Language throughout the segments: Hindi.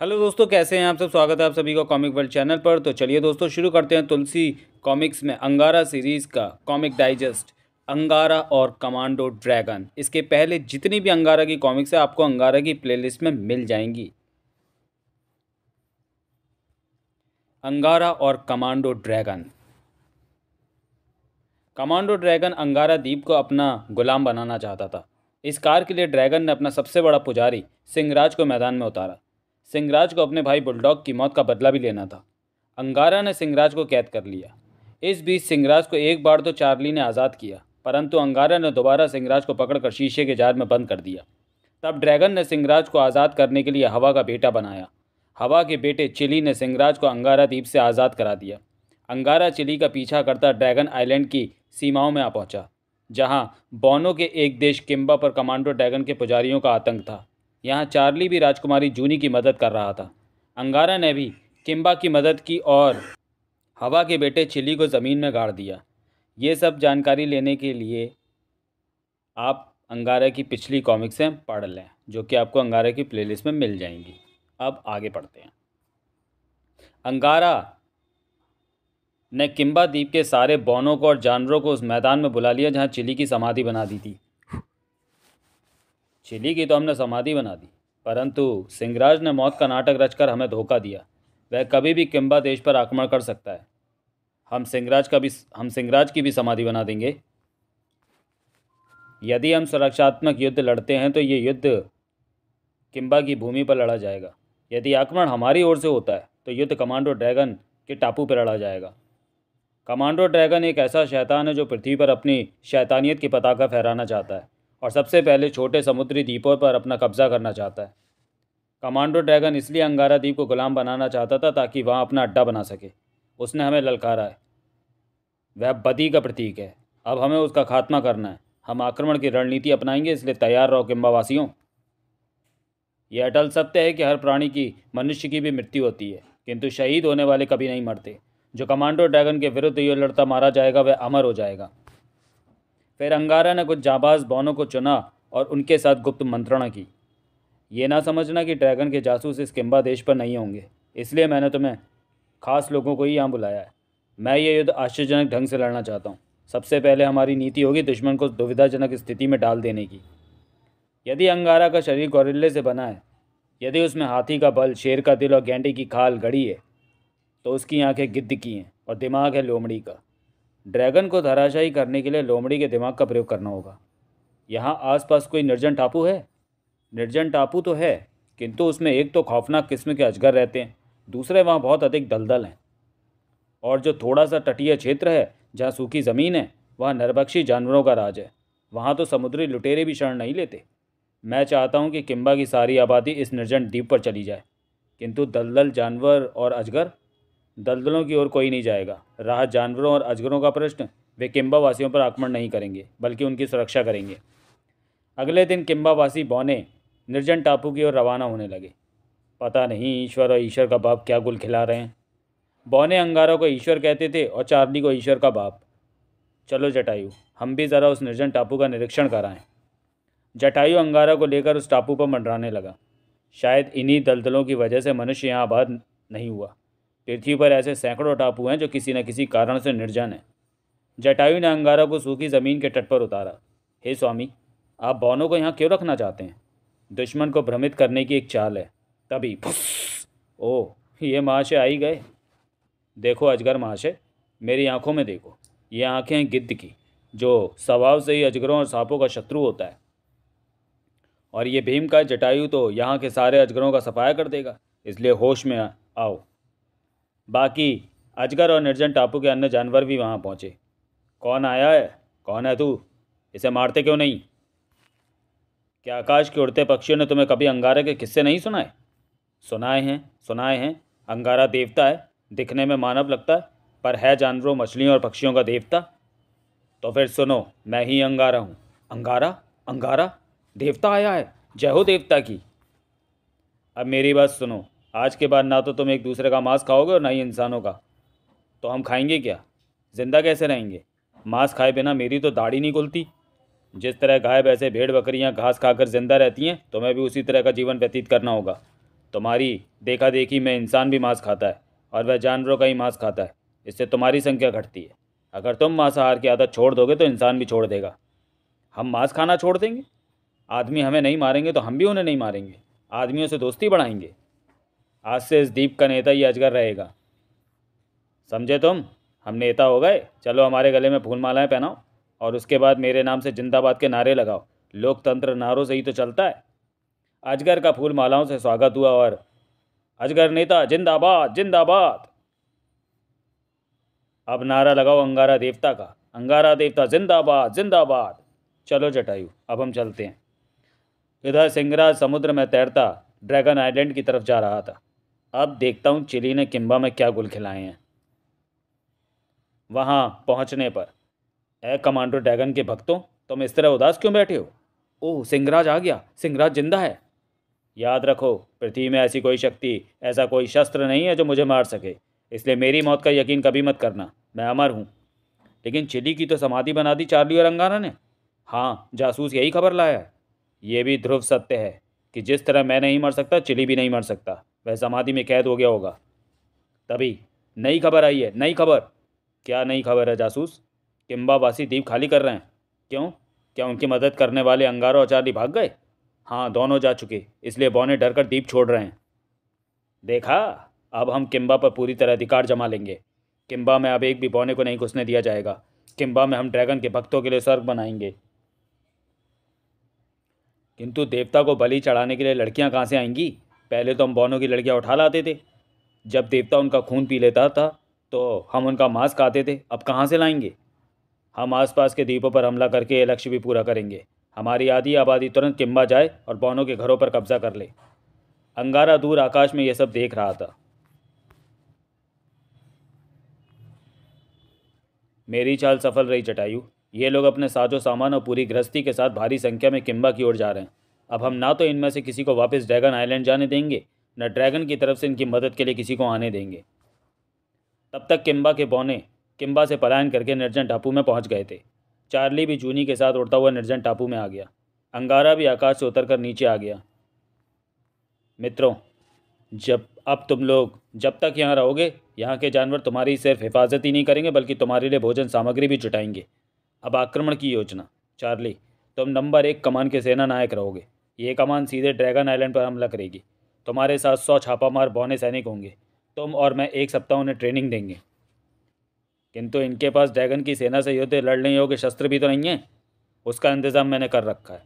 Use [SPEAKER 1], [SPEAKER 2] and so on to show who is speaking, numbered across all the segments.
[SPEAKER 1] हेलो दोस्तों कैसे हैं आप सब स्वागत है आप सभी का कॉमिक वर्ल्ड चैनल पर तो चलिए दोस्तों शुरू करते हैं तुलसी कॉमिक्स में अंगारा सीरीज़ का कॉमिक डाइजेस्ट अंगारा और कमांडो ड्रैगन इसके पहले जितनी भी अंगारा की कॉमिक्स है आपको अंगारा की प्लेलिस्ट में मिल जाएंगी अंगारा और कमांडो ड्रैगन कमांडो ड्रैगन अंगारा द्वीप को अपना गुलाम बनाना चाहता था इस कार के लिए ड्रैगन ने अपना सबसे बड़ा पुजारी सिंहराज को मैदान में उतारा सिंगराज को अपने भाई बुलडॉग की मौत का बदला भी लेना था अंगारा ने सिंगराज को कैद कर लिया इस बीच सिंगराज को एक बार तो चार्ली ने आज़ाद किया परंतु अंगारा ने दोबारा सिंगराज को पकड़कर शीशे के जार में बंद कर दिया तब ड्रैगन ने सिंगराज को आज़ाद करने के लिए हवा का बेटा बनाया हवा के बेटे चिली ने सिंगराज को अंगारा द्वीप से आज़ाद करा दिया अंगारा चिली का पीछा करता ड्रैगन आइलैंड की सीमाओं में आ पहुंचा जहां बोनो के एक देश किम्बा पर कमांडो ड्रैगन के पुजारियों का आतंक था यहाँ चार्ली भी राजकुमारी जूनी की मदद कर रहा था अंगारा ने भी किम्बा की मदद की और हवा के बेटे चिली को ज़मीन में गाड़ दिया ये सब जानकारी लेने के लिए आप अंगारा की पिछली कॉमिक्सें पढ़ लें जो कि आपको अंगारा की प्लेलिस्ट में मिल जाएंगी अब आगे पढ़ते हैं अंगारा ने किम्बा द्वीप के सारे बौनों को और जानवरों को उस मैदान में बुला लिया जहाँ चिली की समाधि बना दी थी छिली की तो हमने समाधि बना दी परंतु सिंहराज ने मौत का नाटक रचकर हमें धोखा दिया वह कभी भी किम्बा देश पर आक्रमण कर सकता है हम सिंहराज का भी हम सिंहराज की भी समाधि बना देंगे यदि हम सुरक्षात्मक युद्ध लड़ते हैं तो ये युद्ध किम्बा की भूमि पर लड़ा जाएगा यदि आक्रमण हमारी ओर से होता है तो युद्ध कमांडो ड्रैगन के टापू पर लड़ा जाएगा कमांडो ड्रैगन एक ऐसा शैतान है जो पृथ्वी पर अपनी शैतानियत की पताका फहराना चाहता है और सबसे पहले छोटे समुद्री द्वीपों पर अपना कब्जा करना चाहता है कमांडो ड्रैगन इसलिए अंगारा द्वीप को गुलाम बनाना चाहता था ताकि वहाँ अपना अड्डा बना सके उसने हमें ललकारा है वह बदी का प्रतीक है अब हमें उसका खात्मा करना है हम आक्रमण की रणनीति अपनाएंगे इसलिए तैयार रहो किम्बावासियों यह अटल सत्य है कि हर प्राणी की मनुष्य की भी मृत्यु होती है किंतु शहीद होने वाले कभी नहीं मरते जो कमांडो ड्रैगन के विरुद्ध ये लड़ता मारा जाएगा वह अमर हो जाएगा फिर अंगारा ने कुछ जाबाज बौनों को चुना और उनके साथ गुप्त मंत्रणा की ये ना समझना कि ड्रैगन के जासूस इस किम्बा देश पर नहीं होंगे इसलिए मैंने तुम्हें खास लोगों को ही यहाँ बुलाया है मैं ये युद्ध आश्चर्यजनक ढंग से लड़ना चाहता हूँ सबसे पहले हमारी नीति होगी दुश्मन को दुविधाजनक स्थिति में डाल देने की यदि अंगारा का शरीर गोरिल्ले से बना है यदि उसमें हाथी का बल शेर का दिल और गेंडे की खाल गड़ी है तो उसकी आंखें गिद्ध की हैं और दिमाग है लोमड़ी का ड्रैगन को धराशाही करने के लिए लोमड़ी के दिमाग का प्रयोग करना होगा यहाँ आसपास कोई निर्जन टापू है निर्जन टापू तो है किंतु उसमें एक तो खौफनाक किस्म के अजगर रहते हैं दूसरे वहाँ बहुत अधिक दलदल हैं और जो थोड़ा सा तटीय क्षेत्र है जहाँ सूखी ज़मीन है वहाँ नरभक्षी जानवरों का राज है वहाँ तो समुद्री लुटेरे भी शरण नहीं लेते मैं चाहता हूँ कि किम्बा की सारी आबादी इस निर्जन द्वीप पर चली जाए किंतु दलदल जानवर और अजगर दलदलों की ओर कोई नहीं जाएगा राह जानवरों और अजगरों का प्रश्न वे किम्बावासियों पर आक्रमण नहीं करेंगे बल्कि उनकी सुरक्षा करेंगे अगले दिन किम्बावासी बौने निर्जन टापू की ओर रवाना होने लगे पता नहीं ईश्वर और ईश्वर का बाप क्या गुल खिला रहे हैं बौने अंगारों को ईश्वर कहते थे और चार्ली को ईश्वर का बाप चलो जटायु हम भी ज़रा उस निर्जन टापू का निरीक्षण कराएं जटायु अंगारा को लेकर उस टापू पर मंडराने लगा शायद इन्हीं दलदलों की वजह से मनुष्य यहाँ आबाद नहीं हुआ पृथ्वी पर ऐसे सैकड़ों टापू हैं जो किसी न किसी कारण से निर्जन हैं जटायु ने अंगारा को सूखी ज़मीन के तट पर उतारा हे स्वामी आप बौनों को यहाँ क्यों रखना चाहते हैं दुश्मन को भ्रमित करने की एक चाल है तभी ओ ये महाशय आई गए देखो अजगर महाशय मेरी आंखों में देखो ये आंखें हैं गिद्ध की जो स्वभाव से ही अजगरों और सांपों का शत्रु होता है और ये भीम का जटायु तो यहाँ के सारे अजगरों का सफाया कर देगा इसलिए होश में आओ बाकी अजगर और निर्जन टापू के अन्य जानवर भी वहाँ पहुँचे कौन आया है कौन है तू इसे मारते क्यों नहीं क्या आकाश के उड़ते पक्षियों ने तुम्हें कभी अंगारे के किस्से नहीं सुनाए सुनाए हैं सुनाए हैं अंगारा देवता है दिखने में मानव लगता है पर है जानवरों मछलियों और पक्षियों का देवता तो फिर सुनो मैं ही अंगारा हूँ अंगारा अंगारा देवता आया है जय हो देवता की अब मेरी बात सुनो आज के बाद ना तो तुम एक दूसरे का मांस खाओगे और ना ही इंसानों का तो हम खाएंगे क्या ज़िंदा कैसे रहेंगे मांस खाए बिना मेरी तो दाढ़ी नहीं खुलती जिस तरह गाय वैसे भेड़ बकरियाँ घास खाकर ज़िंदा रहती हैं तो मैं भी उसी तरह का जीवन व्यतीत करना होगा तुम्हारी देखा देखी में इंसान भी मांस खाता है और वह जानवरों का ही मांस खाता है इससे तुम्हारी संख्या घटती है अगर तुम मांसाहार की आदत छोड़ दोगे तो इंसान भी छोड़ देगा हम मांस खाना छोड़ देंगे आदमी हमें नहीं मारेंगे तो हम भी उन्हें नहीं मारेंगे आदमियों से दोस्ती बढ़ाएंगे आज से इस दीप का नेता ही अजगर रहेगा समझे तुम हम नेता हो गए चलो हमारे गले में फूल मालाएँ पहनाओ और उसके बाद मेरे नाम से जिंदाबाद के नारे लगाओ लोकतंत्र नारों से ही तो चलता है अजगर का फूल मालाओं से स्वागत हुआ और अजगर नेता जिंदाबाद जिंदाबाद अब नारा लगाओ अंगारा देवता का अंगारा देवता जिंदाबाद जिंदाबाद चलो जटायु अब हम चलते हैं इधर सिंगराज समुद्र में तैरता ड्रैगन आइलैंड की तरफ जा रहा था अब देखता हूँ चिली ने किम्बा में क्या गुल खिलाए हैं वहाँ पहुँचने पर ए कमांडो डैगन के भक्तों तुम इस तरह उदास क्यों बैठे हो ओह सिंगराज आ गया सिंगराज जिंदा है याद रखो पृथ्वी में ऐसी कोई शक्ति ऐसा कोई शस्त्र नहीं है जो मुझे मार सके इसलिए मेरी मौत का यकीन कभी मत करना मैं अमर हूँ लेकिन चिली की तो समाधि बना दी चार्ली और अंगारा ने हाँ जासूस यही खबर लाया है ये भी ध्रुव सत्य है कि जिस तरह मैं नहीं मर सकता चिली भी नहीं मर सकता वह समाधि में कैद हो गया होगा तभी नई खबर आई है नई खबर क्या नई खबर है जासूस किम्बावासी दीप खाली कर रहे हैं क्यों क्या उनकी मदद करने वाले अंगारो आचार्य भाग गए हाँ दोनों जा चुके इसलिए बौने डर कर दीप छोड़ रहे हैं देखा अब हम किम्बा पर पूरी तरह अधिकार जमा लेंगे किम्बा में अब एक भी बौने को नहीं घुसने दिया जाएगा किम्बा में हम ड्रैगन के भक्तों के लिए स्वर्ग बनाएंगे किंतु देवता को बलि चढ़ाने के लिए लड़कियां कहाँ से आएंगी पहले तो हम बौनों की लड़कियाँ उठा लाते थे जब देवता उनका खून पी लेता था तो हम उनका मांस खाते थे अब कहाँ से लाएंगे हम आसपास के द्वीपों पर हमला करके ये लक्ष्य भी पूरा करेंगे हमारी आधी आबादी तुरंत किम्बा जाए और बौनों के घरों पर कब्जा कर ले अंगारा दूर आकाश में यह सब देख रहा था मेरी चाल सफल रही जटायु ये लोग अपने साजो सामान और पूरी गृहस्थी के साथ भारी संख्या में किम्बा की ओर जा रहे हैं अब हम ना तो इनमें से किसी को वापस ड्रैगन आइलैंड जाने देंगे न ड्रैगन की तरफ से इनकी मदद के लिए किसी को आने देंगे तब तक किम्बा के बौने किम्बा से पलायन करके निर्जन टापू में पहुंच गए थे चार्ली भी जूनी के साथ उड़ता हुआ निर्जन टापू में आ गया अंगारा भी आकाश से उतर कर नीचे आ गया मित्रों जब अब तुम लोग जब तक यहाँ रहोगे यहाँ के जानवर तुम्हारी सिर्फ हिफाजत ही नहीं करेंगे बल्कि तुम्हारे लिए भोजन सामग्री भी जुटाएंगे अब आक्रमण की योजना चार्ली तुम नंबर एक कमान के सेना नायक रहोगे ये कमान सीधे ड्रैगन आइलैंड पर हमला करेगी तुम्हारे साथ सौ छापामार बौने सैनिक होंगे तुम और मैं एक सप्ताह उन्हें ट्रेनिंग देंगे किंतु इनके पास ड्रैगन की सेना से युद्ध लड़ने योग्य शस्त्र भी तो नहीं है उसका इंतज़ाम मैंने कर रखा है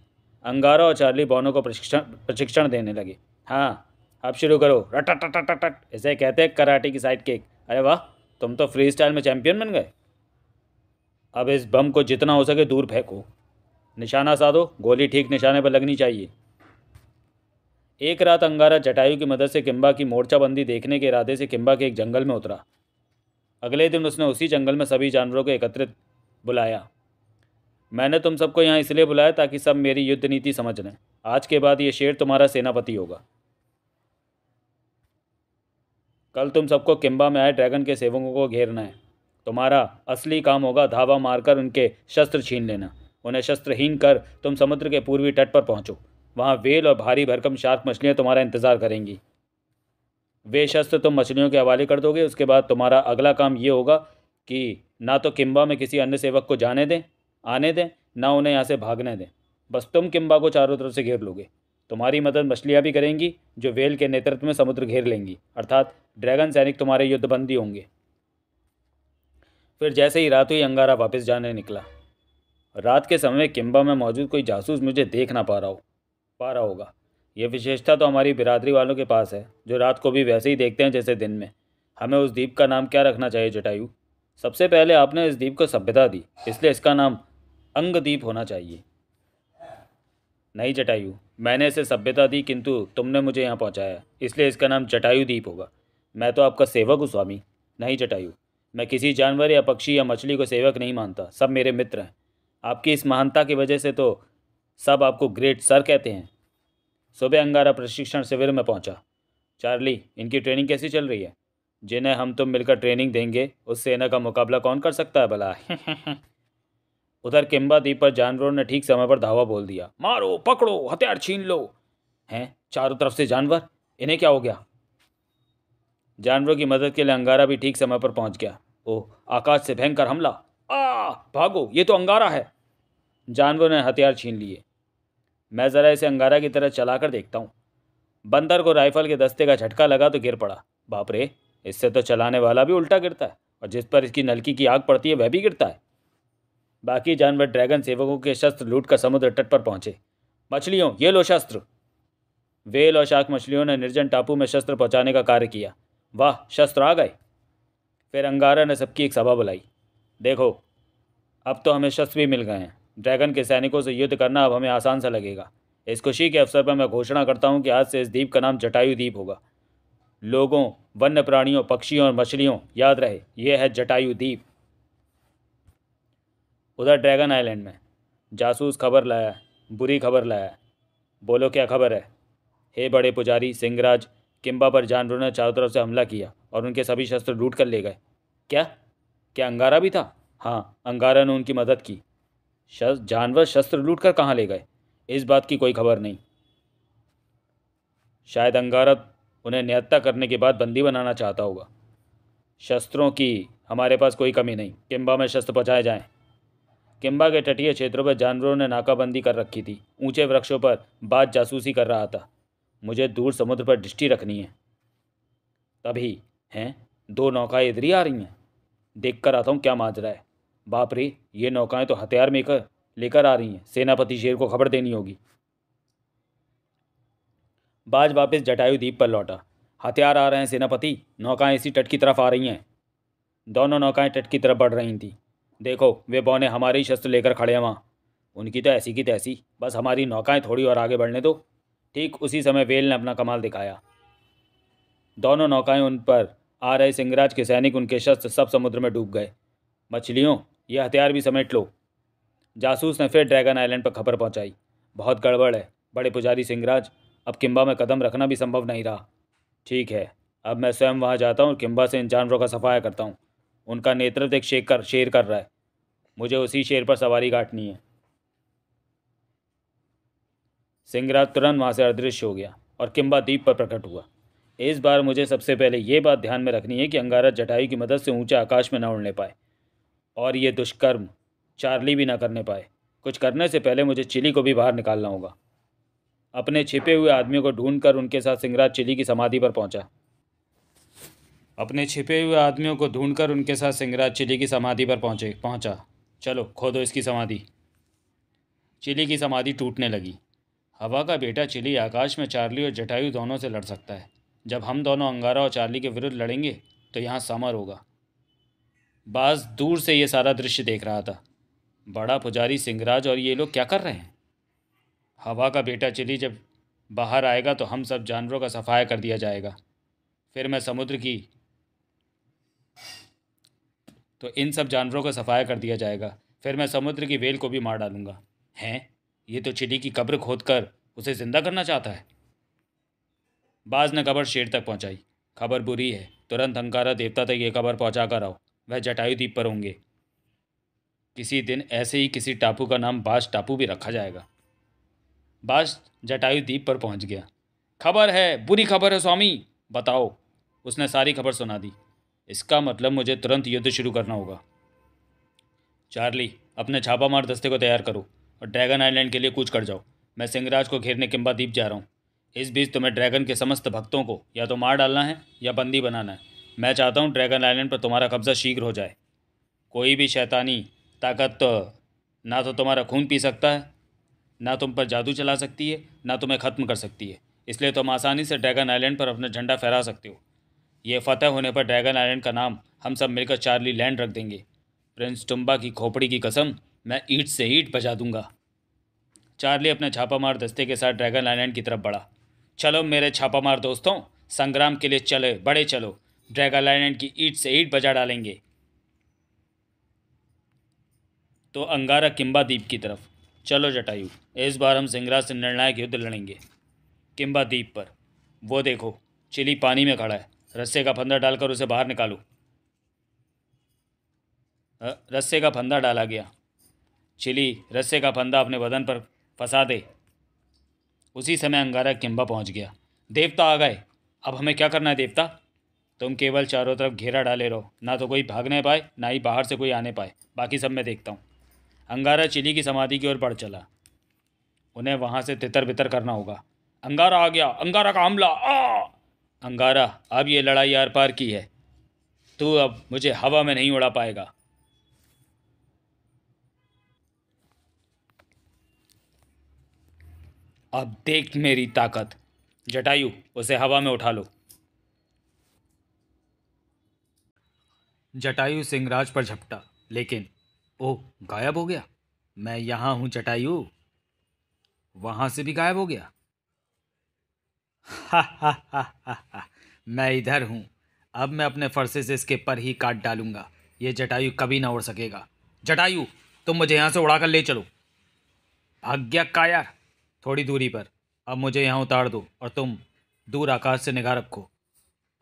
[SPEAKER 1] अंगारा और चार्ली बौनों को प्रशिक्षण प्रशिक्षण देने लगे हाँ अब शुरू करो रट टट टट टट ऐसे कहते हैं कराटे की साइड केक अरे वाह तुम तो फ्री स्टाइल में चैम्पियन बन गए अब इस बम को जितना हो सके दूर फेंको निशाना साधो गोली ठीक निशाने पर लगनी चाहिए एक रात अंगारा जटायु की मदद से किम्बा की मोर्चाबंदी देखने के इरादे से किम्बा के एक जंगल में उतरा अगले दिन उसने उसी जंगल में सभी जानवरों को एकत्रित बुलाया मैंने तुम सबको यहाँ इसलिए बुलाया ताकि सब मेरी युद्ध नीति समझ लें आज के बाद ये शेर तुम्हारा सेनापति होगा कल तुम सबको किम्बा में आए ड्रैगन के सेवकों को घेरना है तुम्हारा असली काम होगा धावा मारकर उनके शस्त्र छीन लेना उन्हें शस्त्रहीन कर तुम समुद्र के पूर्वी तट पर पहुंचो वहाँ वेल और भारी भरकम शार्क मछलियाँ तुम्हारा इंतज़ार करेंगी वे शस्त्र तुम मछलियों के हवाले कर दोगे उसके बाद तुम्हारा अगला काम ये होगा कि ना तो किम्बा में किसी अन्य सेवक को जाने दें आने दें ना उन्हें यहाँ से भागने दें बस तुम किम्बा को चारों तरफ से घेर लोगे तुम्हारी मदद मछलियाँ भी करेंगी जो वेल के नेतृत्व में समुद्र घेर लेंगी अर्थात ड्रैगन सैनिक तुम्हारे युद्धबंदी होंगे फिर जैसे ही रात हुई अंगारा वापस जाने निकला रात के समय किम्बा में मौजूद कोई जासूस मुझे देख ना पा रहा हो पा रहा होगा ये विशेषता तो हमारी बिरादरी वालों के पास है जो रात को भी वैसे ही देखते हैं जैसे दिन में हमें उस द्वीप का नाम क्या रखना चाहिए जटायु सबसे पहले आपने इस द्वीप को सभ्यता दी इसलिए इसका नाम अंगदीप होना चाहिए नहीं जटायु मैंने इसे सभ्यता दी किंतु तुमने मुझे यहाँ पहुँचाया इसलिए इसका नाम जटायु द्वीप होगा मैं तो आपका सेवक हूँ स्वामी नहीं जटायु मैं किसी जानवर या पक्षी या मछली को सेवक नहीं मानता सब मेरे मित्र हैं आपकी इस महानता की वजह से तो सब आपको ग्रेट सर कहते हैं सुबह अंगारा प्रशिक्षण शिविर में पहुंचा चार्ली इनकी ट्रेनिंग कैसी चल रही है जिन्हें हम तुम तो मिलकर ट्रेनिंग देंगे उस सेना का मुकाबला कौन कर सकता है भला उधर किम्बा द्वीप पर जानवरों ने ठीक समय पर धावा बोल दिया मारो पकड़ो हथियार छीन लो हैं चारों तरफ से जानवर इन्हें क्या हो गया जानवरों की मदद के लिए अंगारा भी ठीक समय पर पहुंच गया ओह आकाश से भयंकर हमला आ भागो ये तो अंगारा है जानवर ने हथियार छीन लिए मैं ज़रा इसे अंगारा की तरह चला कर देखता हूँ बंदर को राइफल के दस्ते का झटका लगा तो गिर पड़ा बाप रे इससे तो चलाने वाला भी उल्टा गिरता है और जिस पर इसकी नलकी की आग पड़ती है वह भी गिरता है बाकी जानवर ड्रैगन सेवकों के शस्त्र लूट कर समुद्र तट पर पहुंचे मछलियों ये लो शस्त्र वेल और शाख मछलियों ने निर्जन टापू में शस्त्र पहुंचाने का कार्य किया वाह शस्त्र आ गए फिर अंगारा ने सबकी एक सभा बुलाई देखो अब तो हमें शस्त्र भी मिल गए हैं ड्रैगन के सैनिकों से युद्ध करना अब हमें आसान सा लगेगा इस खुशी के अवसर पर मैं घोषणा करता हूँ कि आज से इस द्वीप का नाम जटायु द्वीप होगा लोगों वन्य प्राणियों पक्षियों और मछलियों याद रहे यह है जटायु द्वीप उधर ड्रैगन आइलैंड में जासूस खबर लाया बुरी खबर लाया बोलो क्या खबर है हे बड़े पुजारी सिंगराज किम्बा पर जानवरों ने चारों तरफ से हमला किया और उनके सभी शस्त्र लूट कर ले गए क्या क्या अंगारा भी था हाँ अंगारा ने उनकी मदद की जानवर शस्त्र लूट कर कहाँ ले गए इस बात की कोई खबर नहीं शायद अंगारा उन्हें निहत्ता करने के बाद बंदी बनाना चाहता होगा शस्त्रों की हमारे पास कोई कमी नहीं किम्बा में शस्त्र पहुँचाए जाएँ किम्बा के तटीय क्षेत्रों पर जानवरों ने नाकाबंदी कर रखी थी ऊंचे वृक्षों पर बात जासूसी कर रहा था मुझे दूर समुद्र पर दृष्टि रखनी है तभी हैं दो नौका इधर ही आ रही हैं देख कर आता हूँ क्या माजरा है बाप रे ये नौकाएं तो हथियार मेकर लेकर आ रही हैं सेनापति शेर को खबर देनी होगी बाज वापस जटायु द्वीप पर लौटा हथियार आ रहे हैं सेनापति नौकाएं इसी तट की तरफ आ रही हैं दोनों नौकाएं तट की तरफ बढ़ रही थीं देखो वे बौने हमारे ही शस्त्र लेकर खड़े हैं वहाँ उनकी तो ऐसी की तैसी बस हमारी नौकाएं थोड़ी और आगे बढ़ने दो ठीक उसी समय वेल ने अपना कमाल दिखाया दोनों नौकाएं उन पर आ रहे सिंगराज के सैनिक उनके शस्त्र सब समुद्र में डूब गए मछलियों ये हथियार भी समेट लो जासूस ने फिर ड्रैगन आइलैंड पर खबर पहुंचाई बहुत गड़बड़ है बड़े पुजारी सिंगराज अब किम्बा में कदम रखना भी संभव नहीं रहा ठीक है अब मैं स्वयं वहाँ जाता हूँ किम्बा से इन जानवरों का सफाया करता हूँ उनका नेतृत्व एक शेर कर शेर कर रहा है मुझे उसी शेर पर सवारी काटनी है सिंगराज तुरंत वहाँ से अदृश्य हो गया और किम्बा द्वीप पर प्रकट हुआ इस बार मुझे सबसे पहले ये बात ध्यान में रखनी है कि अंगारा जटायु की मदद से ऊंचे आकाश में ना उड़ने पाए और ये दुष्कर्म चार्ली भी ना करने पाए कुछ करने से पहले मुझे चिली को भी बाहर निकालना होगा अपने छिपे हुए आदमियों को ढूंढकर उनके साथ सिंगराज चिली की समाधि पर पहुंचा अपने छिपे हुए आदमियों को ढूंढकर उनके साथ सिंगराज चिली की समाधि पर पहुंचे पहुंचा चलो खोदो इसकी समाधि चिली की समाधि टूटने लगी हवा का बेटा चिली आकाश में चार्ली और जटायु दोनों से लड़ सकता है जब हम दोनों अंगारा और चार्ली के विरुद्ध लड़ेंगे तो यहाँ समर होगा बाज दूर से ये सारा दृश्य देख रहा था बड़ा पुजारी सिंगराज और ये लोग क्या कर रहे हैं हवा का बेटा चिली जब बाहर आएगा तो हम सब जानवरों का सफाया कर दिया जाएगा फिर मैं समुद्र की तो इन सब जानवरों का सफाया कर दिया जाएगा फिर मैं समुद्र की वेल को भी मार डालूँगा हैं ये तो चिली की कब्र खोद कर उसे ज़िंदा करना चाहता है बाज ने खबर शेर तक पहुंचाई खबर बुरी है तुरंत हंकारा देवता तक ये खबर पहुंचा कर आओ वह जटायु द्वीप पर होंगे किसी दिन ऐसे ही किसी टापू का नाम बाज टापू भी रखा जाएगा बाज जटायु द्वीप पर पहुंच गया खबर है बुरी खबर है स्वामी बताओ उसने सारी खबर सुना दी इसका मतलब मुझे तुरंत युद्ध शुरू करना होगा चार्ली अपने छापामार दस्ते को तैयार करो और ड्रैगन आइलैंड के लिए कूच कर जाओ मैं सिंगराज को घेरने किम्बा द्वीप जा रहा हूँ इस बीच तुम्हें ड्रैगन के समस्त भक्तों को या तो मार डालना है या बंदी बनाना है मैं चाहता हूँ ड्रैगन आइलैंड पर तुम्हारा कब्जा शीघ्र हो जाए कोई भी शैतानी ताकत तो ना तो तुम्हारा खून पी सकता है ना तुम पर जादू चला सकती है ना तुम्हें ख़त्म कर सकती है इसलिए तुम आसानी से ड्रैगन आइलैंड पर अपना झंडा फहरा सकते हो ये फतह होने पर ड्रैगन आइलैंड का नाम हम सब मिलकर चार्ली लैंड रख देंगे प्रिंस टुम्बा की खोपड़ी की कसम मैं ईट से ईट बजा दूंगा चार्ली अपने छापामार दस्ते के साथ ड्रैगन आइलैंड की तरफ बढ़ा चलो मेरे छापामार दोस्तों संग्राम के लिए चले बड़े चलो ड्रैगन लाइन की ईट से ईट बजा डालेंगे तो अंगारा किम्बा द्वीप की तरफ चलो जटायु इस बार हम सिंगरा से निर्णायक युद्ध लड़ेंगे किम्बा द्वीप पर वो देखो चिली पानी में खड़ा है रस्से का फंदा डालकर उसे बाहर निकालो रस्से का फंदा डाला गया चिली रस्से का फंदा अपने बदन पर फंसा दे उसी समय अंगारा किम्बा पहुंच गया देवता आ गए अब हमें क्या करना है देवता तुम केवल चारों तरफ घेरा डाले रहो ना तो कोई भागने पाए ना ही बाहर से कोई आने पाए बाकी सब मैं देखता हूँ अंगारा चिली की समाधि की ओर बढ़ चला उन्हें वहाँ से तितर बितर करना होगा अंगारा आ गया अंगारा का हमला आ अंगारा अब ये लड़ाई आर पार की है तू अब मुझे हवा में नहीं उड़ा पाएगा अब देख मेरी ताकत जटायु उसे हवा में उठा लो जटायु सिंहराज पर झपटा लेकिन ओह गायब हो गया मैं यहाँ हूँ जटायु वहां से भी गायब हो गया हा हा मैं इधर हूँ अब मैं अपने फरसे से इसके पर ही काट डालूंगा ये जटायु कभी ना उड़ सकेगा जटायु तुम मुझे यहाँ से उड़ाकर ले चलो भाग्य का यार थोड़ी दूरी पर अब मुझे यहाँ उतार दो और तुम दूर आकाश से निगाह रखो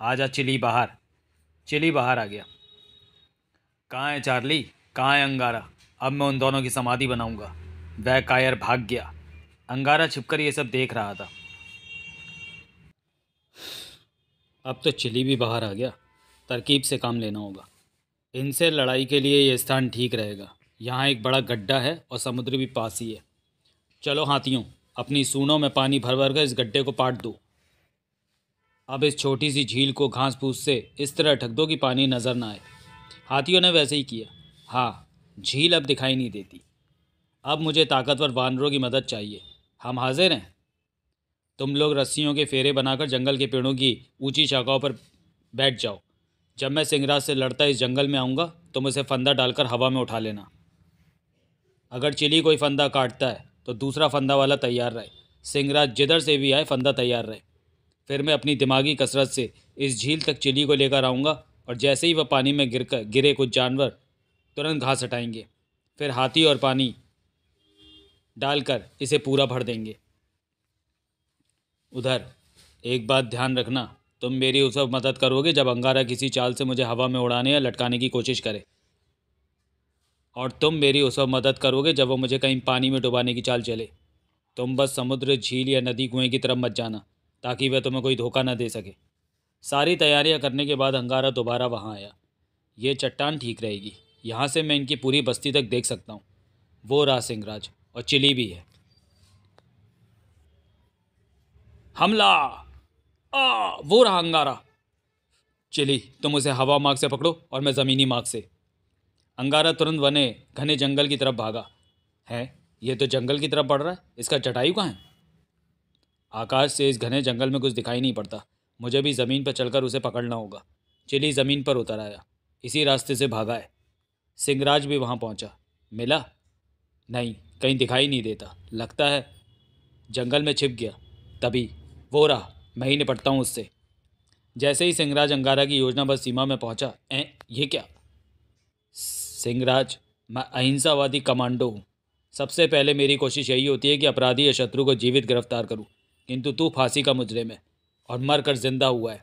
[SPEAKER 1] आ जा चिली बाहर चिली बाहर आ गया कहाँ है चार्ली कहाँ है अंगारा अब मैं उन दोनों की समाधि बनाऊँगा वह कायर भाग गया अंगारा छिपकर ये सब देख रहा था अब तो चिली भी बाहर आ गया तरकीब से काम लेना होगा इनसे लड़ाई के लिए ये स्थान ठीक रहेगा यहाँ एक बड़ा गड्ढा है और समुद्र भी पास ही है चलो हाथियों अपनी सूनों में पानी भर भर कर इस गड्ढे को पाट दो अब इस छोटी सी झील को घास फूस से इस तरह ढक दो कि पानी नज़र ना आए हाथियों ने वैसे ही किया हाँ झील अब दिखाई नहीं देती अब मुझे ताकतवर बानरों की मदद चाहिए हम हाजिर हैं तुम लोग रस्सियों के फेरे बनाकर जंगल के पेड़ों की ऊंची शाखाओं पर बैठ जाओ जब मैं सिंगराज से लड़ता इस जंगल में आऊँगा तो मुझे फंदा डालकर हवा में उठा लेना अगर चिली कोई फंदा काटता है तो दूसरा फंदा वाला तैयार रहे सिंगराज जिधर से भी आए फंदा तैयार रहे फिर मैं अपनी दिमागी कसरत से इस झील तक चिली को लेकर आऊँगा और जैसे ही वह पानी में गिर कर गिरे कुछ जानवर तुरंत घास हटाएंगे फिर हाथी और पानी डालकर इसे पूरा भर देंगे उधर एक बात ध्यान रखना तुम मेरी उस वक्त मदद करोगे जब अंगारा किसी चाल से मुझे हवा में उड़ाने या लटकाने की कोशिश करे और तुम मेरी उस वक्त मदद करोगे जब वो मुझे कहीं पानी में डुबाने की चाल चले तुम बस समुद्र झील या नदी कुएँ की तरफ मत जाना ताकि वह तुम्हें कोई धोखा न दे सके सारी तैयारियां करने के बाद हंगारा दोबारा वहाँ आया ये चट्टान ठीक रहेगी यहाँ से मैं इनकी पूरी बस्ती तक देख सकता हूँ वो रहा सिंहराज और चिली भी है हमला आ वो रहा अंगारा चिली तुम उसे हवा मार्ग से पकड़ो और मैं ज़मीनी मार्ग से अंगारा तुरंत वने घने जंगल की तरफ भागा है ये तो जंगल की तरफ बढ़ रहा है इसका चटाई कहाँ है आकाश से इस घने जंगल में कुछ दिखाई नहीं पड़ता मुझे भी ज़मीन पर चलकर उसे पकड़ना होगा चिली ज़मीन पर उतर आया इसी रास्ते से भागा है सिंगराज भी वहाँ पहुँचा मिला नहीं कहीं दिखाई नहीं देता लगता है जंगल में छिप गया तभी वो रहा मैं ही निपटता हूँ उससे जैसे ही सिंगराज अंगारा की योजना बस सीमा में पहुँचा ए ये क्या सिंहराज मैं अहिंसावादी कमांडो हूँ सबसे पहले मेरी कोशिश यही होती है कि अपराधी या शत्रु को जीवित गिरफ्तार करूँ किंतु तू फांसी का मुजरिम है और मर कर जिंदा हुआ है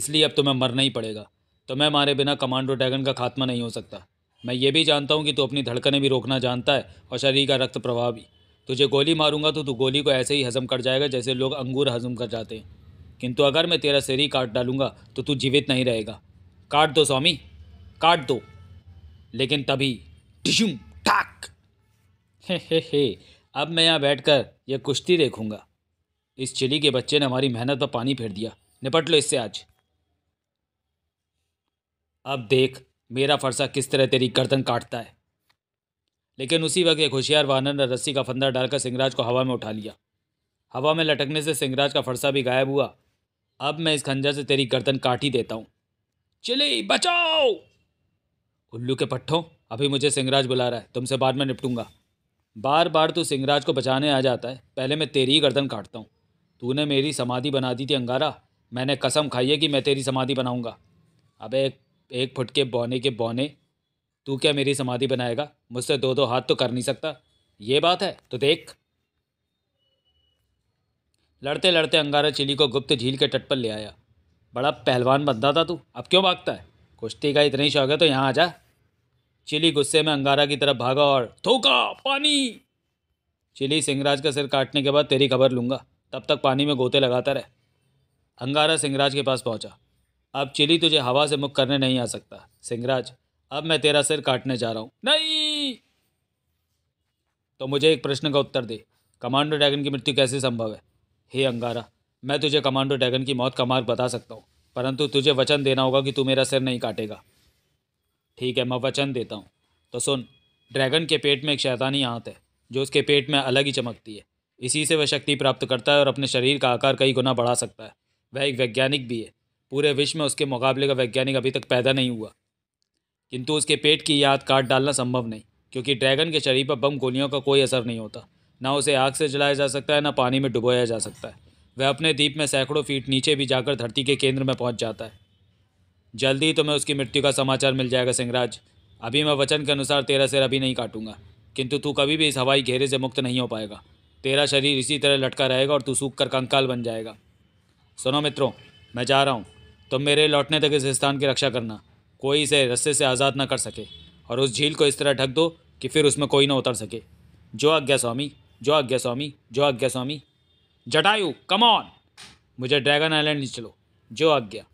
[SPEAKER 1] इसलिए अब तुम्हें मरना ही पड़ेगा तुम्हें मारे बिना कमांडो ड्रैगन का खात्मा नहीं हो सकता मैं ये भी जानता हूँ कि तू अपनी धड़कने भी रोकना जानता है और शरीर का रक्त प्रवाह भी तुझे गोली मारूंगा तो तू गोली को ऐसे ही हजम कर जाएगा जैसे लोग अंगूर हजम कर जाते हैं किंतु अगर मैं तेरा सिर ही काट डालूंगा तो तू जीवित नहीं रहेगा काट दो स्वामी काट दो लेकिन तभी टिशुम टाक हे हे हे अब मैं यहाँ बैठकर यह कुश्ती देखूंगा इस चिली के बच्चे ने हमारी मेहनत पर पानी फेर दिया निपट लो इससे आज अब देख मेरा फरसा किस तरह तेरी गर्दन काटता है लेकिन उसी वक्त एक होशियार वानर ने रस्सी का फंदा डालकर सिंगराज को हवा में उठा लिया हवा में लटकने से सिंगराज का फरसा भी गायब हुआ अब मैं इस खंजर से तेरी गर्दन काट ही देता हूँ चिली बचाओ उल्लू के पट्ठों अभी मुझे सिंगराज बुला रहा है तुमसे बाद में निपटूंगा बार बार तू सिंगराज को बचाने आ जाता है पहले मैं तेरी ही गर्दन काटता हूँ तूने मेरी समाधि बना दी थी अंगारा मैंने कसम खाई है कि मैं तेरी समाधि बनाऊँगा अब एक एक फुट के बौने के बौने तू क्या मेरी समाधि बनाएगा मुझसे दो दो हाथ तो कर नहीं सकता ये बात है तो देख लड़ते लड़ते अंगारा चिली को गुप्त झील के तट पर ले आया बड़ा पहलवान बनता था तू अब क्यों भागता है कुश्ती का इतना ही शौक है तो यहाँ आ जा चिली गुस्से में अंगारा की तरफ भागा और थोका पानी चिली सिंहराज का सिर काटने के बाद तेरी खबर लूंगा तब तक पानी में गोते लगाता रहे अंगारा सिंहराज के पास पहुँचा अब चिली तुझे हवा से मुक्त करने नहीं आ सकता सिंहराज अब मैं तेरा सिर काटने जा रहा हूँ नहीं तो मुझे एक प्रश्न का उत्तर दे कमांडो ड्रैगन की मृत्यु कैसे संभव है हे अंगारा मैं तुझे कमांडो ड्रैगन की मौत का मार्ग बता सकता हूँ परंतु तुझे वचन देना होगा कि तू मेरा सिर नहीं काटेगा ठीक है मैं वचन देता हूँ तो सुन ड्रैगन के पेट में एक शैतानी आँत है जो उसके पेट में अलग ही चमकती है इसी से वह शक्ति प्राप्त करता है और अपने शरीर का आकार कई गुना बढ़ा सकता है वह एक वैज्ञानिक भी है पूरे विश्व में उसके मुकाबले का वैज्ञानिक अभी तक पैदा नहीं हुआ किंतु उसके पेट की याद काट डालना संभव नहीं क्योंकि ड्रैगन के शरीर पर बम गोलियों का कोई असर नहीं होता ना उसे आग से जलाया जा सकता है ना पानी में डुबोया जा सकता है वह अपने द्वीप में सैकड़ों फीट नीचे भी जाकर धरती के केंद्र में पहुंच जाता है जल्दी ही तुम्हें उसकी मृत्यु का समाचार मिल जाएगा सिंहराज अभी मैं वचन के अनुसार तेरा सिर अभी नहीं काटूंगा किंतु तू कभी भी इस हवाई घेरे से मुक्त नहीं हो पाएगा तेरा शरीर इसी तरह लटका रहेगा और तू सूख कर कंकाल बन जाएगा सुनो मित्रों मैं जा रहा हूँ तुम मेरे लौटने तक इस स्थान की रक्षा करना कोई इसे रस्से से आज़ाद ना कर सके और उस झील को इस तरह ढक दो कि फिर उसमें कोई ना उतर सके जो आज्ञा स्वामी जो आज्ञा स्वामी जो आज्ञा स्वामी जटायु कम ऑन मुझे ड्रैगन आइलैंड चलो जो आज्ञा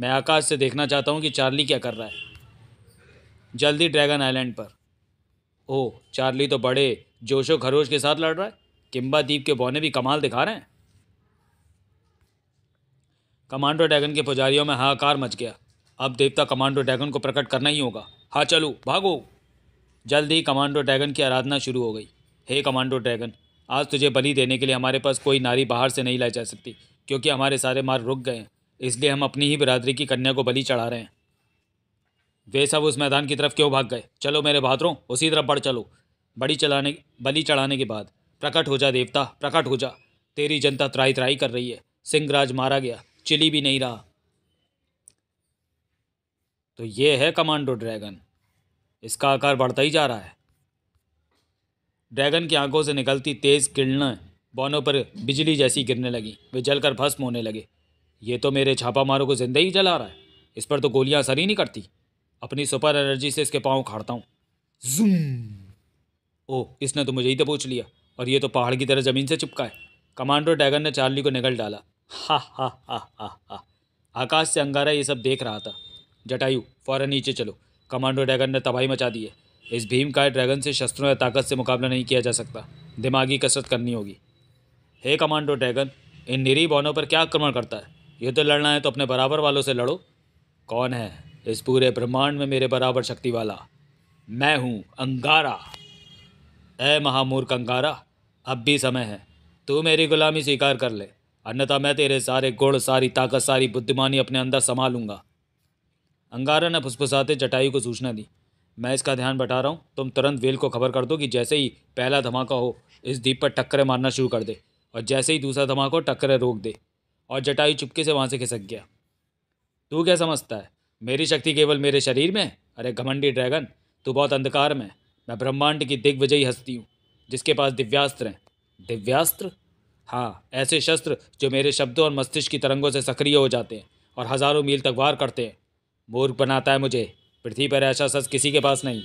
[SPEAKER 1] मैं आकाश से देखना चाहता हूँ कि चार्ली क्या कर रहा है जल्दी ड्रैगन आइलैंड पर ओह चार्ली तो बड़े जोशो खरोश के साथ लड़ रहा है किम्बा द्वीप के बौने भी कमाल दिखा रहे हैं कमांडो ड्रैगन के पुजारियों में हाहाकार मच गया अब देवता कमांडो ड्रैगन को प्रकट करना ही होगा हाँ चलो भागो जल्द ही कमांडो ड्रैगन की आराधना शुरू हो गई हे कमांडो ड्रैगन आज तुझे बलि देने के लिए हमारे पास कोई नारी बाहर से नहीं लाई जा सकती क्योंकि हमारे सारे मार्ग रुक गए हैं इसलिए हम अपनी ही बिरादरी की कन्या को बलि चढ़ा रहे हैं वे सब उस मैदान की तरफ क्यों भाग गए चलो मेरे भादरों उसी तरफ बढ़ चलो बड़ी चलाने बलि चढ़ाने के बाद प्रकट हो जा देवता प्रकट हो जा तेरी जनता त्राई त्राई कर रही है सिंहराज मारा गया चिली भी नहीं रहा तो ये है कमांडो ड्रैगन इसका आकार बढ़ता ही जा रहा है ड्रैगन की आंखों से निकलती तेज़ किरणें बौनों पर बिजली जैसी गिरने लगी वे जलकर भस्म होने लगे ये तो मेरे छापा मारों को जिंदा ही जला रहा है इस पर तो गोलियां असर ही नहीं करती अपनी सुपर एनर्जी से इसके पाँव उखाड़ता हूँ जूम ओह इसने तो मुझे ही तो पूछ लिया और ये तो पहाड़ की तरह ज़मीन से चिपका है कमांडो डैगन ने चार्ली को निगल डाला हा हा हा हा हा आकाश से अंगारा ये सब देख रहा था जटायु फ़ौरन नीचे चलो कमांडो ड्रैगन ने तबाही मचा दी है इस भीम का ड्रैगन से शस्त्रों या ताकत से मुकाबला नहीं किया जा सकता दिमागी कसरत करनी होगी हे कमांडो ड्रैगन इन निरी बौनों पर क्या आक्रमण करता है युद्ध लड़ना है तो अपने बराबर वालों से लड़ो कौन है इस पूरे ब्रह्मांड में मेरे बराबर शक्ति वाला मैं हूँ अंगारा ए महामूर्ख अंगारा अब भी समय है तू मेरी गुलामी स्वीकार कर ले अन्यथा मैं तेरे सारे गुण सारी ताकत सारी बुद्धिमानी अपने अंदर संभालूंगा अंगारा ने फुसफुसाते चटाई को सूचना दी मैं इसका ध्यान बटा रहा हूँ तुम तुरंत वेल को खबर कर दो कि जैसे ही पहला धमाका हो इस दीप पर टक्करें मारना शुरू कर दे और जैसे ही दूसरा धमाका हो टक्करें रोक दे और जटायु चुपके से वहाँ से खिसक गया तू क्या समझता है मेरी शक्ति केवल मेरे शरीर में अरे घमंडी ड्रैगन तू बहुत अंधकार में मैं ब्रह्मांड की दिग्विजयी हस्ती हूँ जिसके पास दिव्यास्त्र हैं दिव्यास्त्र हाँ ऐसे शस्त्र जो मेरे शब्दों और मस्तिष्क की तरंगों से सक्रिय हो जाते हैं और हज़ारों मील तक वार करते हैं मूर्ख बनाता है मुझे पृथ्वी पर ऐसा शस्त्र किसी के पास नहीं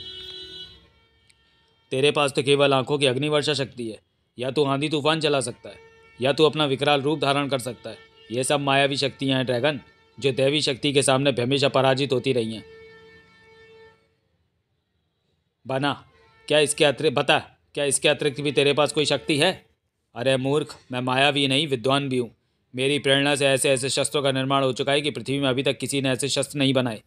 [SPEAKER 1] तेरे पास तो केवल आंखों की अग्निवर्षा शक्ति है या तू आंधी तूफान चला सकता है या तू अपना विकराल रूप धारण कर सकता है ये सब मायावी शक्तियाँ हैं ड्रैगन जो दैवी शक्ति के सामने हमेशा पराजित होती रही हैं बना क्या इसके अतिरिक्त बता क्या इसके अतिरिक्त भी तेरे पास कोई शक्ति है अरे मूर्ख मैं मायावी नहीं विद्वान भी हूँ मेरी प्रेरणा से ऐसे ऐसे शस्त्रों का निर्माण हो चुका है कि पृथ्वी में अभी तक किसी ने ऐसे शस्त्र नहीं बनाए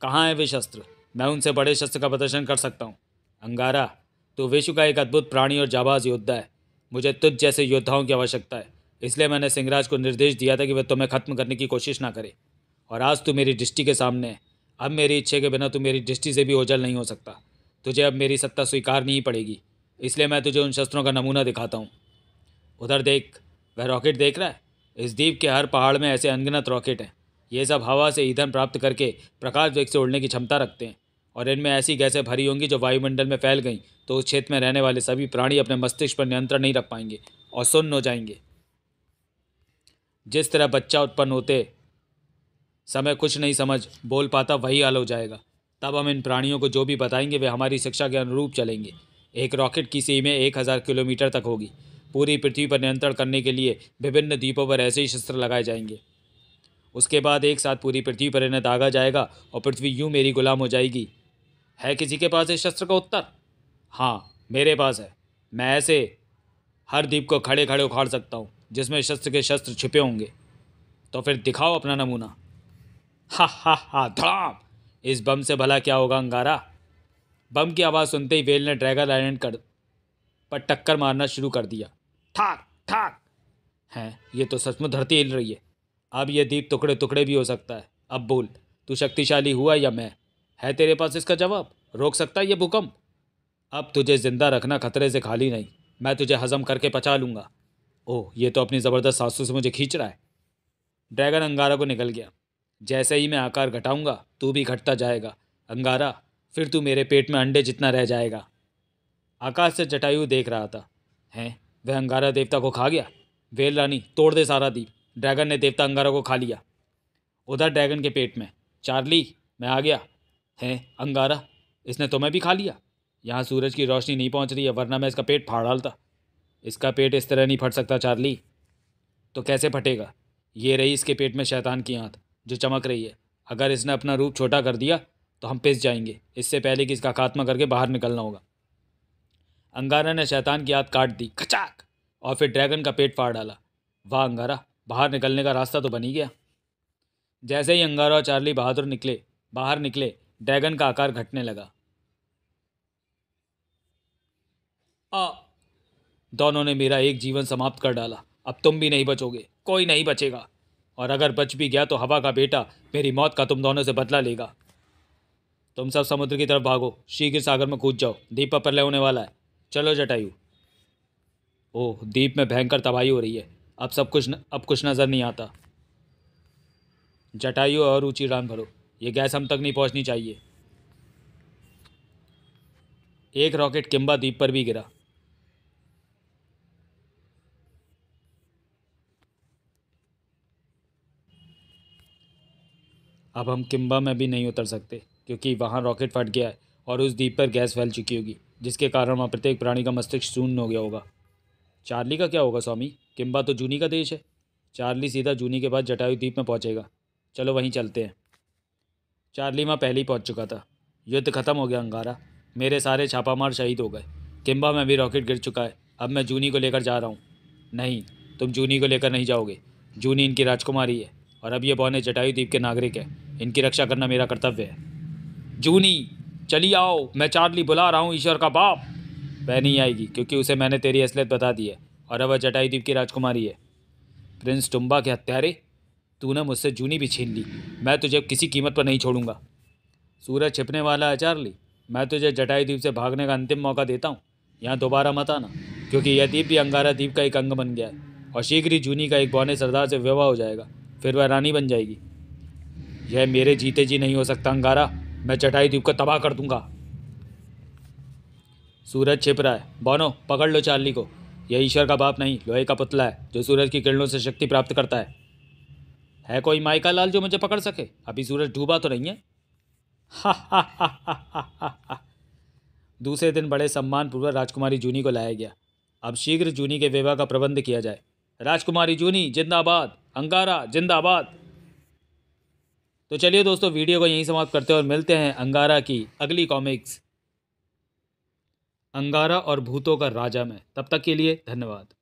[SPEAKER 1] कहाँ हैं वे शस्त्र मैं उनसे बड़े शस्त्र का प्रदर्शन कर सकता हूँ अंगारा तो विश्व का एक अद्भुत प्राणी और जाबाज योद्धा है मुझे तुझ जैसे योद्धाओं की आवश्यकता है इसलिए मैंने सिंहराज को निर्देश दिया था कि वह तुम्हें ख़त्म करने की कोशिश ना करे और आज तू मेरी दृष्टि के सामने है अब मेरी इच्छे के बिना तू मेरी दृष्टि से भी ओझल नहीं हो सकता तुझे अब मेरी सत्ता स्वीकार नहीं पड़ेगी इसलिए मैं तुझे उन शस्त्रों का नमूना दिखाता हूँ उधर देख वह रॉकेट देख रहा है इस द्वीप के हर पहाड़ में ऐसे अनगिनत रॉकेट हैं ये सब हवा से ईंधन प्राप्त करके प्रकाश वेग से उड़ने की क्षमता रखते हैं और इनमें ऐसी गैसें भरी होंगी जो वायुमंडल में फैल गई तो उस क्षेत्र में रहने वाले सभी प्राणी अपने मस्तिष्क पर नियंत्रण नहीं रख पाएंगे और सुन्न हो जाएंगे जिस तरह बच्चा उत्पन्न होते समय कुछ नहीं समझ बोल पाता वही हाल हो जाएगा तब हम इन प्राणियों को जो भी बताएंगे वे हमारी शिक्षा के अनुरूप चलेंगे एक रॉकेट की सीमें एक हज़ार किलोमीटर तक होगी पूरी पृथ्वी पर नियंत्रण करने के लिए विभिन्न द्वीपों पर ऐसे ही शस्त्र लगाए जाएंगे उसके बाद एक साथ पूरी पृथ्वी पर इन्हें दागा जाएगा और पृथ्वी यूँ मेरी गुलाम हो जाएगी है किसी के पास इस शस्त्र का उत्तर हाँ मेरे पास है मैं ऐसे हर द्वीप को खड़े खड़े उखाड़ सकता हूँ जिसमें शस्त्र के शस्त्र छिपे होंगे तो फिर दिखाओ अपना नमूना हा हा हा धड़ाम इस बम से भला क्या होगा अंगारा बम की आवाज़ सुनते ही वेल ने ड्रैगन आइलैंड कर पर टक्कर मारना शुरू कर दिया ठाक ठाक हैं ये तो सचमुच धरती हिल रही है अब ये दीप टुकड़े टुकड़े भी हो सकता है अब बोल तू शक्तिशाली हुआ या मैं है तेरे पास इसका जवाब रोक सकता है ये भूकंप अब तुझे ज़िंदा रखना खतरे से खाली नहीं मैं तुझे हज़म करके पचा लूँगा ओह ये तो अपनी ज़बरदस्त सांसों से मुझे खींच रहा है ड्रैगन अंगारा को निकल गया जैसे ही मैं आकार घटाऊंगा तू भी घटता जाएगा अंगारा फिर तू मेरे पेट में अंडे जितना रह जाएगा आकाश से जटायु देख रहा था हैं वह अंगारा देवता को खा गया वेल रानी तोड़ दे सारा दीप ड्रैगन ने देवता अंगारा को खा लिया उधर ड्रैगन के पेट में चार्ली मैं आ गया हैं अंगारा इसने तुम्हें तो भी खा लिया यहाँ सूरज की रोशनी नहीं पहुँच रही है वरना मैं इसका पेट फाड़ डालता इसका पेट इस तरह नहीं फट सकता चार्ली तो कैसे फटेगा ये रही इसके पेट में शैतान की आंत जो चमक रही है अगर इसने अपना रूप छोटा कर दिया तो हम पिस जाएंगे इससे पहले कि इसका खात्मा करके बाहर निकलना होगा अंगारा ने शैतान की हाथ काट दी खचाक और फिर ड्रैगन का पेट फाड़ डाला वाह अंगारा बाहर निकलने का रास्ता तो बन ही गया जैसे ही अंगारा और चार्ली बहादुर निकले बाहर निकले ड्रैगन का आकार घटने लगा आ दोनों ने मेरा एक जीवन समाप्त कर डाला अब तुम भी नहीं बचोगे कोई नहीं बचेगा और अगर बच भी गया तो हवा का बेटा मेरी मौत का तुम दोनों से बदला लेगा तुम सब समुद्र की तरफ भागो शीघ्र सागर में कूद जाओ दीप पर प्रलय होने वाला है चलो जटायु ओह दीप में भयंकर तबाही हो रही है अब सब कुछ न, अब कुछ नज़र नहीं आता जटायु और ऊँची उड़ान भरो ये गैस हम तक नहीं पहुँचनी चाहिए एक रॉकेट किम्बा द्वीप पर भी गिरा अब हम किम्बा में भी नहीं उतर सकते क्योंकि वहाँ रॉकेट फट गया है और उस द्वीप पर गैस फैल चुकी होगी जिसके कारण वहाँ प्रत्येक प्राणी का मस्तिष्क शून्य हो गया होगा चार्ली का क्या होगा स्वामी किम्बा तो जूनी का देश है चार्ली सीधा जूनी के बाद जटायु द्वीप में पहुँचेगा चलो वहीं चलते हैं चार्ली वहाँ पहले ही पहुँच चुका था युद्ध खत्म हो गया अंगारा मेरे सारे छापामार शहीद हो गए किम्बा में भी रॉकेट गिर चुका है अब मैं जूनी को लेकर जा रहा हूँ नहीं तुम जूनी को लेकर नहीं जाओगे जूनी इनकी राजकुमारी है और अब ये बौने जटायु द्वीप के नागरिक हैं इनकी रक्षा करना मेरा कर्तव्य है जूनी चली आओ मैं चार्ली बुला रहा हूँ ईश्वर का बाप वह नहीं आएगी क्योंकि उसे मैंने तेरी असलियत बता दी है और अब वह जटायु द्वीप की राजकुमारी है प्रिंस टुम्बा के हत्यारे तूने मुझसे जूनी भी छीन ली मैं तुझे किसी कीमत पर नहीं छोड़ूंगा सूरज छिपने वाला है चार्ली मैं तुझे जटायु द्वीप से भागने का अंतिम मौका देता हूँ यहाँ दोबारा मत आना क्योंकि यह द्वीप भी अंगारा द्वीप का एक अंग बन गया है और शीघ्र ही जूनी का एक बौने सरदार से विवाह हो जाएगा फिर वह रानी बन जाएगी यह मेरे जीते जी नहीं हो सकता अंगारा मैं चटाई द्वीप का तबाह कर दूंगा सूरज छिप रहा है बोनो पकड़ लो चार्ली को यह ईश्वर का बाप नहीं लोहे का पुतला है जो सूरज की किरणों से शक्ति प्राप्त करता है है कोई माइका लाल जो मुझे पकड़ सके अभी सूरज डूबा तो नहीं है हा हा हा हा हा हा दूसरे दिन बड़े सम्मान पूर्वक राजकुमारी जूनी को लाया गया अब शीघ्र जूनी के विवाह का प्रबंध किया जाए राजकुमारी जूनी जिंदाबाद अंगारा जिंदाबाद तो चलिए दोस्तों वीडियो को यहीं समाप्त करते हैं और मिलते हैं अंगारा की अगली कॉमिक्स अंगारा और भूतों का राजा में तब तक के लिए धन्यवाद